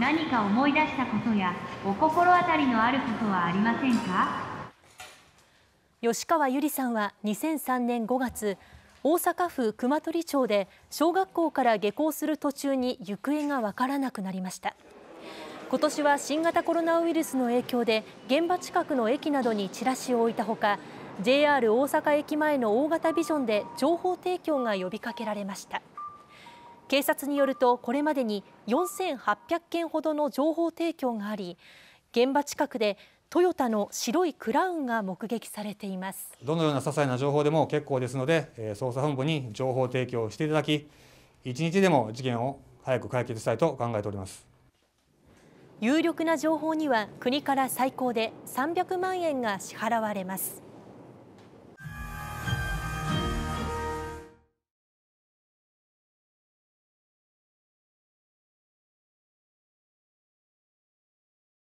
何か思い出したことやお心当たりのあることはありませんか吉川由里さんは2003年5月大阪府熊取町で小学校から下校する途中に行方がわからなくなりました今年は新型コロナウイルスの影響で現場近くの駅などにチラシを置いたほか JR 大阪駅前の大型ビジョンで情報提供が呼びかけられました。警察によるとこれまでに4800件ほどの情報提供があり現場近くでトヨタの白いクラウンが目撃されていますどのような些細な情報でも結構ですので捜査本部に情報提供していただき一日でも事件を早く解決したいと考えております有力な情報には国から最高で300万円が支払われます